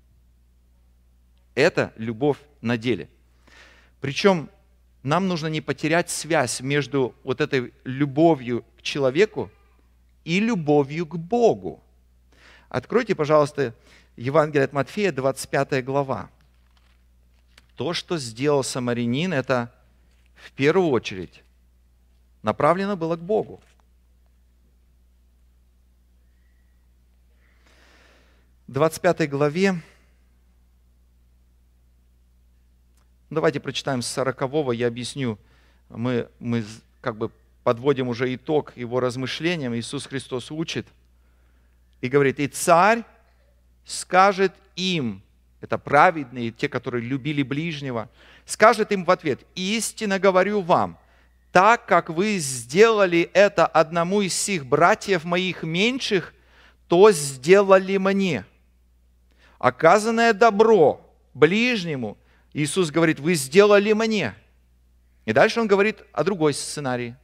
Это любовь на деле. Причем нам нужно не потерять связь между вот этой любовью к человеку и любовью к Богу. Откройте, пожалуйста, Евангелие от Матфея, 25 глава. То, что сделал самарянин, это в первую очередь направлено было к Богу. В 25 главе, давайте прочитаем с 40 я объясню, мы, мы как бы подводим уже итог его размышлениям. Иисус Христос учит и говорит, «И царь скажет им, это праведные, те, которые любили ближнего, скажет им в ответ, истинно говорю вам, так как вы сделали это одному из сих братьев моих меньших, то сделали мне. Оказанное добро ближнему, Иисус говорит, вы сделали мне. И дальше он говорит о другой сценарии.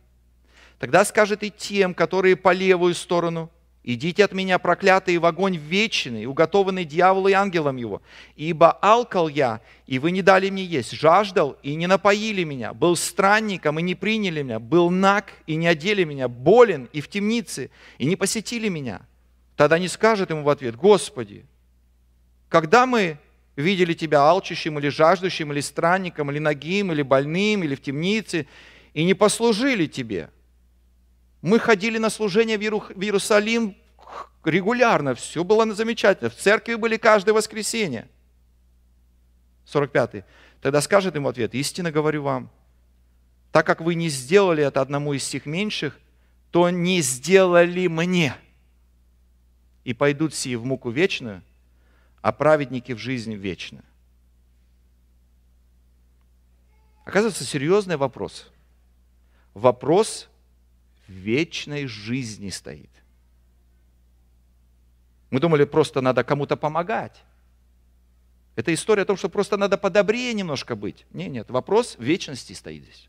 Тогда скажет и тем, которые по левую сторону – Идите от меня, проклятые, в огонь вечный, уготованный дьяволу и ангелам его. Ибо алкал я, и вы не дали мне есть, жаждал, и не напоили меня, был странником, и не приняли меня, был наг, и не одели меня, болен, и в темнице, и не посетили меня». Тогда не скажет ему в ответ, «Господи, когда мы видели тебя алчущим или жаждущим, или странником, или ногим, или больным, или в темнице, и не послужили тебе?» Мы ходили на служение в Иерусалим регулярно, все было замечательно. В церкви были каждое воскресенье. 45. -й. Тогда скажет ему ответ, истинно говорю вам, так как вы не сделали это одному из тех меньших, то не сделали мне. И пойдут сии в муку вечную, а праведники в жизнь вечную. Оказывается, серьезный вопрос. Вопрос вечной жизни стоит. Мы думали, просто надо кому-то помогать. Это история о том, что просто надо подобрее немножко быть. Нет, нет, вопрос вечности стоит здесь.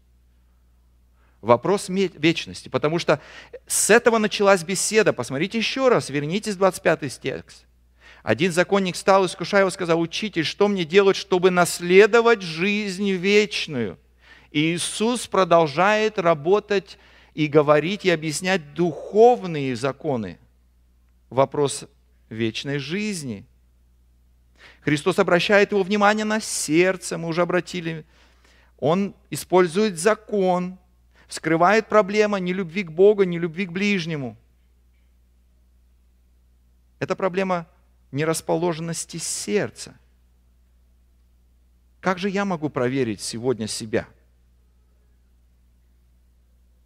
Вопрос вечности, потому что с этого началась беседа. Посмотрите еще раз, вернитесь в 25 текст. Один законник стал, искушая его, сказал, «Учитель, что мне делать, чтобы наследовать жизнь вечную?» И Иисус продолжает работать и говорить, и объяснять духовные законы. Вопрос вечной жизни. Христос обращает его внимание на сердце, мы уже обратили. Он использует закон, вскрывает проблема не любви к Богу, не любви к ближнему. Это проблема нерасположенности сердца. Как же я могу проверить сегодня себя –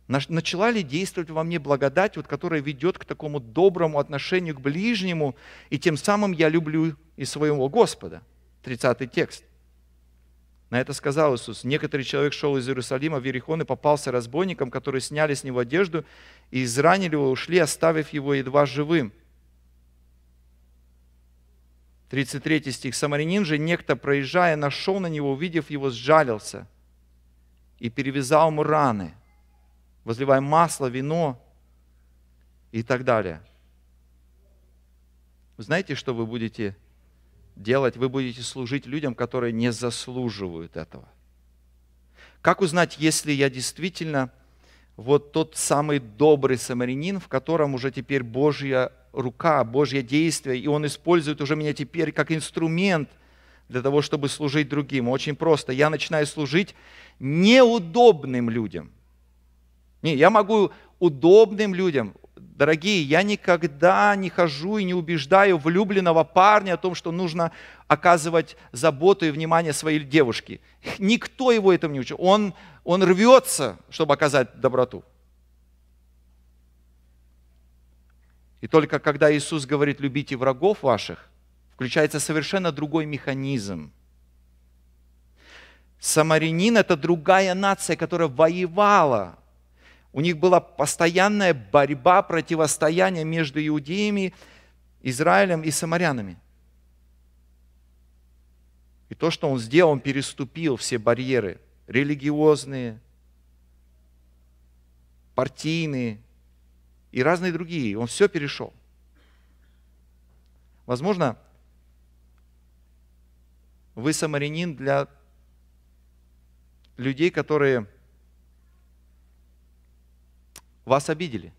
Начала ли действовать во мне благодать, вот, которая ведет к такому доброму отношению к ближнему, и тем самым я люблю и своего Господа? 30 текст. На это сказал Иисус, некоторый человек шел из Иерусалима в Иерихон и попался разбойникам, которые сняли с него одежду и изранили его, ушли, оставив его едва живым. 33 стих. Самарянин же, некто, проезжая, нашел на него, увидев его, сжалился и перевязал ему раны – возливаем масло, вино и так далее. Вы знаете, что вы будете делать? Вы будете служить людям, которые не заслуживают этого. Как узнать, если я действительно вот тот самый добрый самарянин, в котором уже теперь Божья рука, Божье действие, и он использует уже меня теперь как инструмент для того, чтобы служить другим. Очень просто. Я начинаю служить неудобным людям – не, я могу удобным людям, дорогие, я никогда не хожу и не убеждаю влюбленного парня о том, что нужно оказывать заботу и внимание своей девушке. Никто его этому не учит. Он, он рвется, чтобы оказать доброту. И только когда Иисус говорит «любите врагов ваших», включается совершенно другой механизм. Самарянин – это другая нация, которая воевала у них была постоянная борьба, противостояние между иудеями, Израилем и самарянами. И то, что он сделал, он переступил все барьеры религиозные, партийные и разные другие. Он все перешел. Возможно, вы самарянин для людей, которые вас обидели.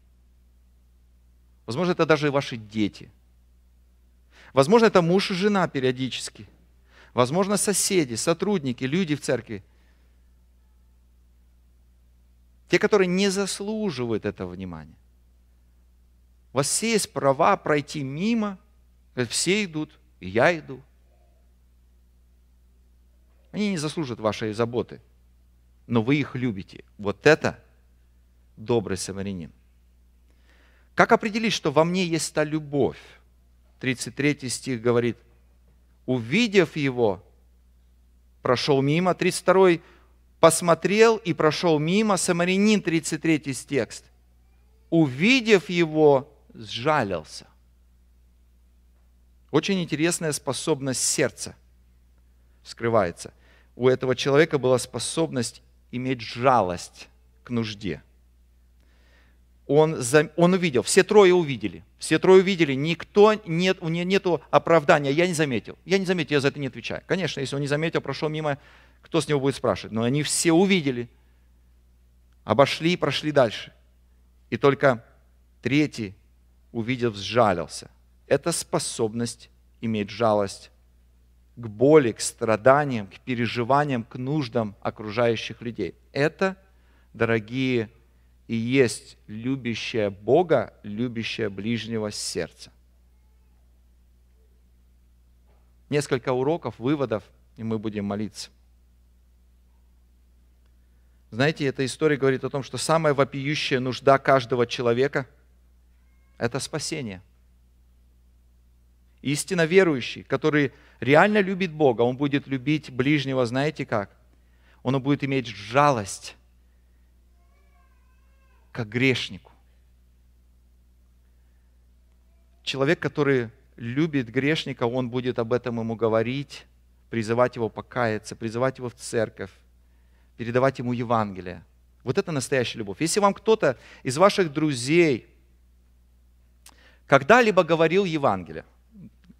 Возможно, это даже ваши дети. Возможно, это муж и жена периодически. Возможно, соседи, сотрудники, люди в церкви. Те, которые не заслуживают этого внимания. У вас все есть права пройти мимо. Все идут, и я иду. Они не заслужат вашей заботы, но вы их любите. Вот это добрый самарянин. Как определить, что во мне есть та любовь? 33 стих говорит, увидев его, прошел мимо. 32 посмотрел и прошел мимо. Самарянин, 33 текст. Увидев его, сжалился. Очень интересная способность сердца скрывается. У этого человека была способность иметь жалость к нужде – он, он увидел, все трое увидели, все трое увидели, никто, нет, у нее нету оправдания, я не заметил, я не заметил, я за это не отвечаю. Конечно, если он не заметил, прошел мимо, кто с него будет спрашивать? Но они все увидели, обошли и прошли дальше. И только третий, увидев, сжалился. Это способность иметь жалость к боли, к страданиям, к переживаниям, к нуждам окружающих людей. Это, дорогие и есть любящая Бога, любящая ближнего сердца. Несколько уроков, выводов, и мы будем молиться. Знаете, эта история говорит о том, что самая вопиющая нужда каждого человека – это спасение. Истинно верующий, который реально любит Бога, он будет любить ближнего, знаете как? Он будет иметь жалость к грешнику. Человек, который любит грешника, он будет об этом ему говорить, призывать его покаяться, призывать его в церковь, передавать ему Евангелие. Вот это настоящая любовь. Если вам кто-то из ваших друзей когда-либо говорил Евангелие,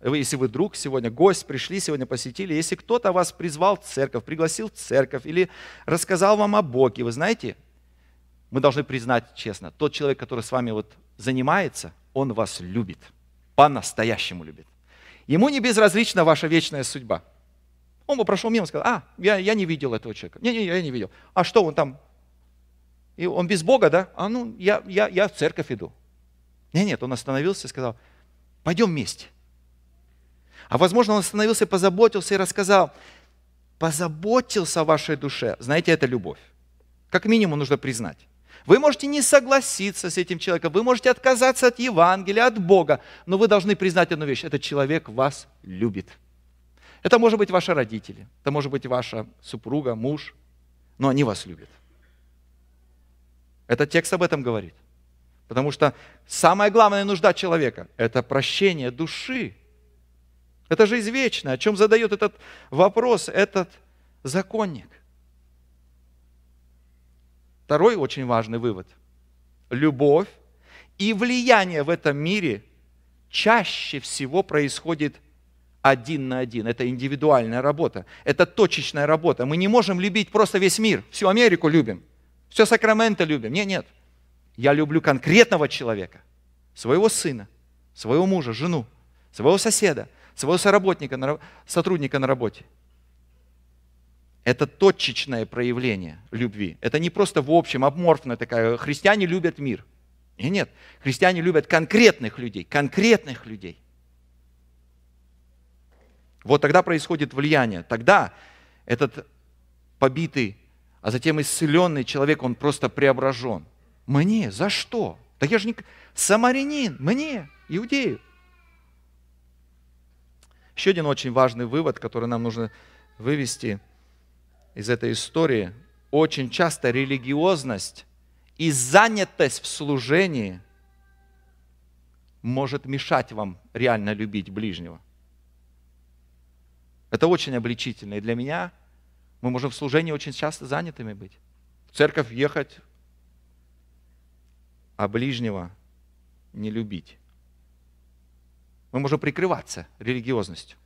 если вы друг сегодня, гость, пришли сегодня, посетили, если кто-то вас призвал в церковь, пригласил в церковь или рассказал вам о Боге, вы знаете, мы должны признать честно, тот человек, который с вами вот занимается, он вас любит, по-настоящему любит. Ему не безразлична ваша вечная судьба. Он бы прошел мимо и сказал, а, я, я не видел этого человека. Не-не, я не видел. А что он там? И он без Бога, да? А ну, я, я, я в церковь иду. Нет, нет, он остановился и сказал, пойдем вместе. А возможно, он остановился позаботился и рассказал, позаботился о вашей душе. Знаете, это любовь. Как минимум нужно признать. Вы можете не согласиться с этим человеком, вы можете отказаться от Евангелия, от Бога, но вы должны признать одну вещь. Этот человек вас любит. Это может быть ваши родители, это может быть ваша супруга, муж, но они вас любят. Этот текст об этом говорит. Потому что самая главная нужда человека – это прощение души. Это жизнь вечная, о чем задает этот вопрос этот законник – Второй очень важный вывод. Любовь и влияние в этом мире чаще всего происходит один на один. Это индивидуальная работа, это точечная работа. Мы не можем любить просто весь мир, всю Америку любим, все Сакраменто любим. Нет, нет. Я люблю конкретного человека, своего сына, своего мужа, жену, своего соседа, своего соработника, сотрудника на работе – это точечное проявление любви. Это не просто в общем, обморфная такая, э, христиане любят мир. И нет, христиане любят конкретных людей, конкретных людей. Вот тогда происходит влияние. Тогда этот побитый, а затем исцеленный человек, он просто преображен. Мне? За что? Так я же не... Самарянин, мне, иудею. Еще один очень важный вывод, который нам нужно вывести – из этой истории, очень часто религиозность и занятость в служении может мешать вам реально любить ближнего. Это очень обличительно. И для меня мы можем в служении очень часто занятыми быть. В церковь ехать, а ближнего не любить. Мы можем прикрываться религиозностью.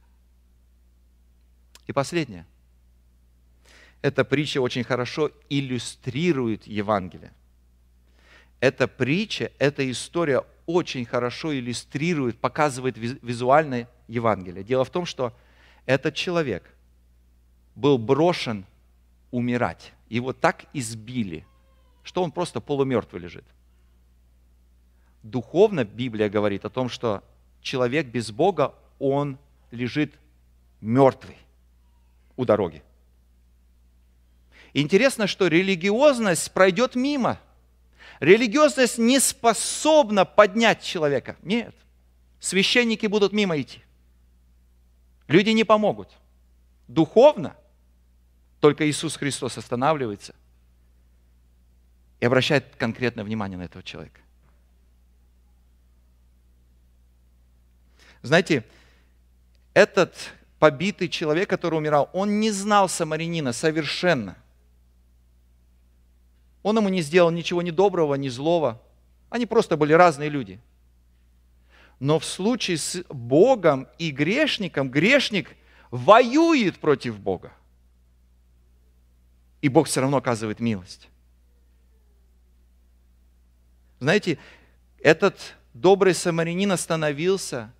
И последнее – эта притча очень хорошо иллюстрирует Евангелие. Эта притча, эта история очень хорошо иллюстрирует, показывает визуально Евангелие. Дело в том, что этот человек был брошен умирать. Его так избили, что он просто полумертвый лежит. Духовно Библия говорит о том, что человек без Бога, он лежит мертвый у дороги. Интересно, что религиозность пройдет мимо. Религиозность не способна поднять человека. Нет. Священники будут мимо идти. Люди не помогут. Духовно только Иисус Христос останавливается и обращает конкретное внимание на этого человека. Знаете, этот побитый человек, который умирал, он не знал самарянина совершенно – он ему не сделал ничего ни доброго, ни злого. Они просто были разные люди. Но в случае с Богом и грешником, грешник воюет против Бога. И Бог все равно оказывает милость. Знаете, этот добрый самарянин остановился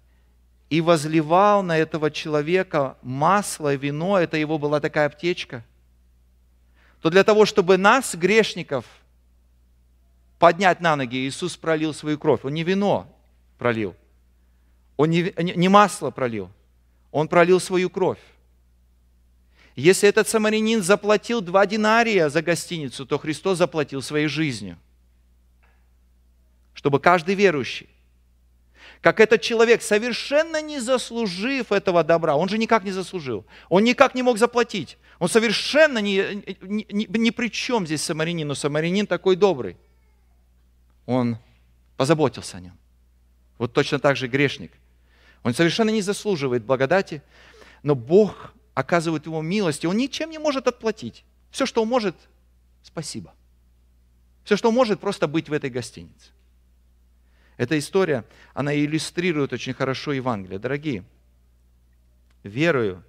и возливал на этого человека масло, вино, это его была такая аптечка – то для того, чтобы нас, грешников, поднять на ноги, Иисус пролил свою кровь. Он не вино пролил, он не, не масло пролил, он пролил свою кровь. Если этот самарянин заплатил два динария за гостиницу, то Христос заплатил своей жизнью, чтобы каждый верующий как этот человек, совершенно не заслужив этого добра, он же никак не заслужил, он никак не мог заплатить, он совершенно не, не, не, ни при чем здесь самарянин, но самарянин такой добрый. Он позаботился о нем. Вот точно так же грешник. Он совершенно не заслуживает благодати, но Бог оказывает ему милость, и он ничем не может отплатить. Все, что он может, спасибо. Все, что он может, просто быть в этой гостинице. Эта история, она иллюстрирует очень хорошо Евангелие. Дорогие, верую,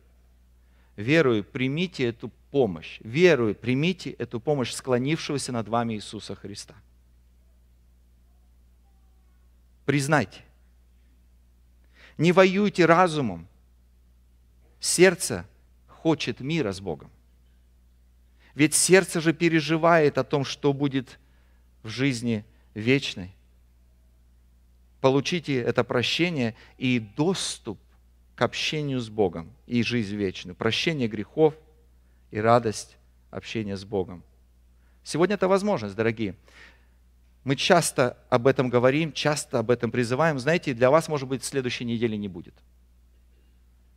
верую, примите эту помощь. Верую, примите эту помощь склонившегося над вами Иисуса Христа. Признайте. Не воюйте разумом. Сердце хочет мира с Богом. Ведь сердце же переживает о том, что будет в жизни вечной получите это прощение и доступ к общению с Богом и жизнь вечную, прощение грехов и радость общения с Богом. Сегодня это возможность, дорогие. Мы часто об этом говорим, часто об этом призываем. Знаете, для вас, может быть, следующей недели не будет.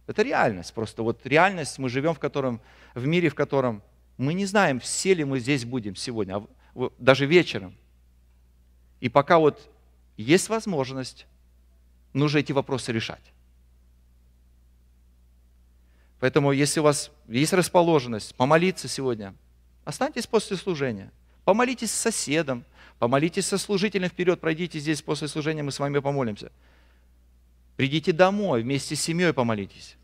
Это реальность просто. Вот реальность, мы живем в котором, в мире, в котором мы не знаем, все ли мы здесь будем сегодня, а даже вечером. И пока вот есть возможность, нужно эти вопросы решать. Поэтому, если у вас есть расположенность помолиться сегодня, останьтесь после служения. Помолитесь с соседом, помолитесь со служителем вперед, пройдите здесь после служения, мы с вами помолимся. Придите домой, вместе с семьей помолитесь.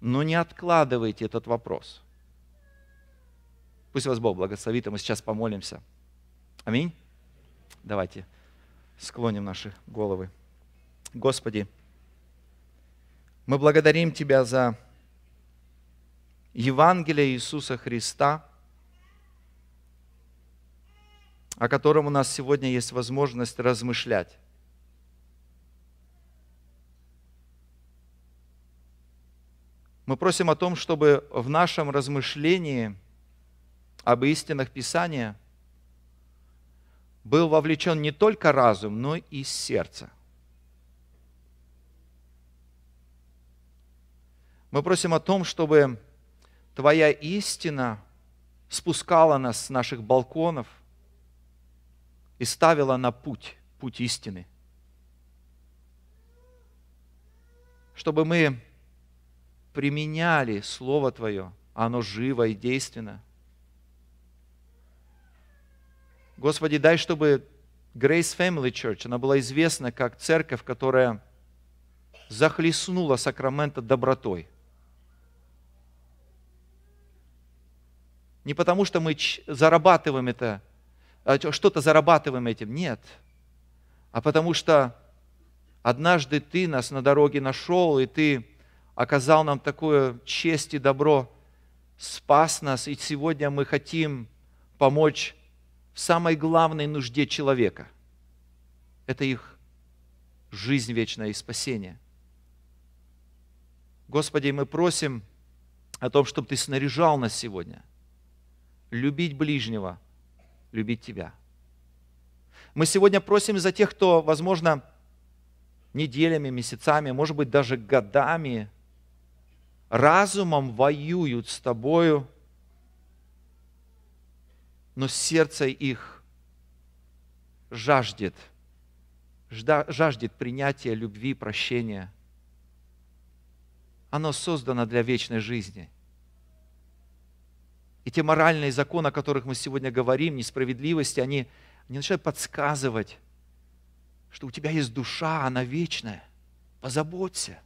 Но не откладывайте этот вопрос. Пусть вас Бог благословит, и мы сейчас помолимся. Аминь. Давайте склоним наши головы. Господи, мы благодарим Тебя за Евангелие Иисуса Христа, о котором у нас сегодня есть возможность размышлять. Мы просим о том, чтобы в нашем размышлении об истинах Писания – был вовлечен не только разум, но и сердце. Мы просим о том, чтобы Твоя истина спускала нас с наших балконов и ставила на путь, путь истины. Чтобы мы применяли Слово Твое, оно живо и действенно – Господи, дай, чтобы Grace Family Church, она была известна как церковь, которая захлестнула сакрамента добротой. Не потому, что мы зарабатываем это, а что-то зарабатываем этим, нет. А потому что однажды Ты нас на дороге нашел, и Ты оказал нам такую честь и добро, спас нас, и сегодня мы хотим помочь самой главной нужде человека. Это их жизнь вечная и спасение. Господи, мы просим о том, чтобы Ты снаряжал нас сегодня. Любить ближнего, любить Тебя. Мы сегодня просим за тех, кто, возможно, неделями, месяцами, может быть, даже годами разумом воюют с Тобою – но сердце их жаждет, жаждет принятия любви, прощения. Оно создано для вечной жизни. И те моральные законы, о которых мы сегодня говорим, несправедливости, они, они начинают подсказывать, что у тебя есть душа, она вечная. Позаботься.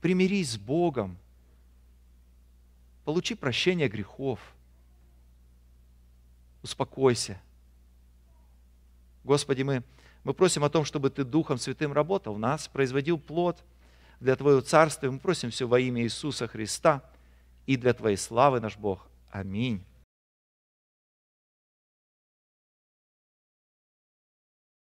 Примирись с Богом. Получи прощение грехов успокойся. Господи, мы, мы просим о том, чтобы Ты Духом Святым работал в нас, производил плод для Твоего Царства. мы просим все во имя Иисуса Христа и для Твоей славы, наш Бог. Аминь.